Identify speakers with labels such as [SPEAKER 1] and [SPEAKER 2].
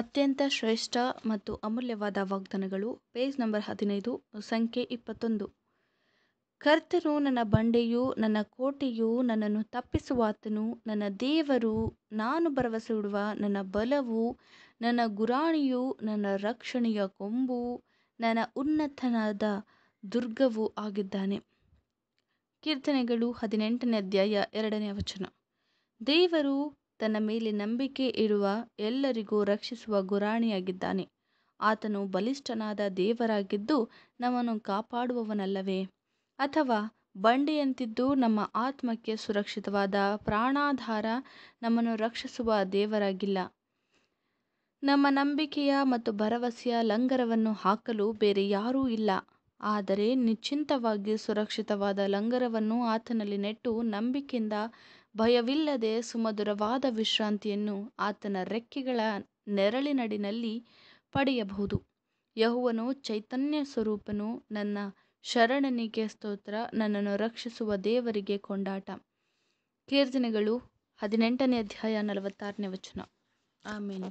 [SPEAKER 1] ಅತ್ಯಂತ ಶ್ರೇಷ್ಠ ಮತ್ತು ಅಮೂಲ್ಯವಾದ ವಾಗ್ದಾನಗಳು ಪೇಜ್ ನಂಬರ್ ಹದಿನೈದು ಸಂಖ್ಯೆ ಇಪ್ಪತ್ತೊಂದು ಕರ್ತನು ನನ್ನ ಬಂಡೆಯು ನನ್ನ ಕೋಟೆಯು ನನ್ನನ್ನು ತಪ್ಪಿಸುವಾತನು ನನ್ನ ದೇವರು ನಾನು ಭರವಸೆ ಇಡುವ ನನ್ನ ಬಲವು ನನ್ನ ಗುರಾಣಿಯು ನನ್ನ ರಕ್ಷಣೆಯ ಕೊಂಬು ನನ್ನ ಉನ್ನತನಾದ ದುರ್ಗವು ಆಗಿದ್ದಾನೆ ಕೀರ್ತನೆಗಳು ಹದಿನೆಂಟನೇ ಅಧ್ಯಾಯ ಎರಡನೇ ವಚನ ದೇವರು ತನ್ನ ಮೇಲೆ ನಂಬಿಕೆ ಇರುವ ಎಲ್ಲರಿಗೂ ರಕ್ಷಿಸುವ ಗುರಾಣಿಯಾಗಿದ್ದಾನೆ ಆತನು ಬಲಿಷ್ಠನಾದ ದೇವರಾಗಿದ್ದು ನಮ್ಮನ್ನು ಕಾಪಾಡುವವನಲ್ಲವೇ ಅಥವಾ ಬಂಡೆಯಂತಿದ್ದು ನಮ್ಮ ಆತ್ಮಕ್ಕೆ ಸುರಕ್ಷಿತವಾದ ಪ್ರಾಣಾಧಾರ ನಮ್ಮನ್ನು ರಕ್ಷಿಸುವ ದೇವರಾಗಿಲ್ಲ ನಮ್ಮ ನಂಬಿಕೆಯ ಮತ್ತು ಭರವಸೆಯ ಲಂಗರವನ್ನು ಹಾಕಲು ಬೇರೆ ಯಾರೂ ಇಲ್ಲ ಆದರೆ ನಿಶ್ಚಿಂತವಾಗಿ ಸುರಕ್ಷಿತವಾದ ಲಂಗರವನ್ನು ಆತನಲ್ಲಿ ನೆಟ್ಟು ನಂಬಿಕೆಯಿಂದ ಭಯವಿಲ್ಲದೆ ಸುಮಧುರವಾದ ವಿಶ್ರಾಂತಿಯನ್ನು ಆತನ ರೆಕ್ಕೆಗಳ ನೆರಳಿನಡಿನಲ್ಲಿ ಪಡೆಯಬಹುದು ಯಹುವನು ಚೈತನ್ಯ ಸ್ವರೂಪನು ನನ್ನ ಶರಣನಿಗೆ ಸ್ತೋತ್ರ ನನ್ನನ್ನು ರಕ್ಷಿಸುವ ದೇವರಿಗೆ ಕೊಂಡಾಟ ಕೀರ್ತನೆಗಳು ಹದಿನೆಂಟನೇ ಅಧ್ಯಾಯ ನಲವತ್ತಾರನೇ ವಚನ ಆಮೇಲೆ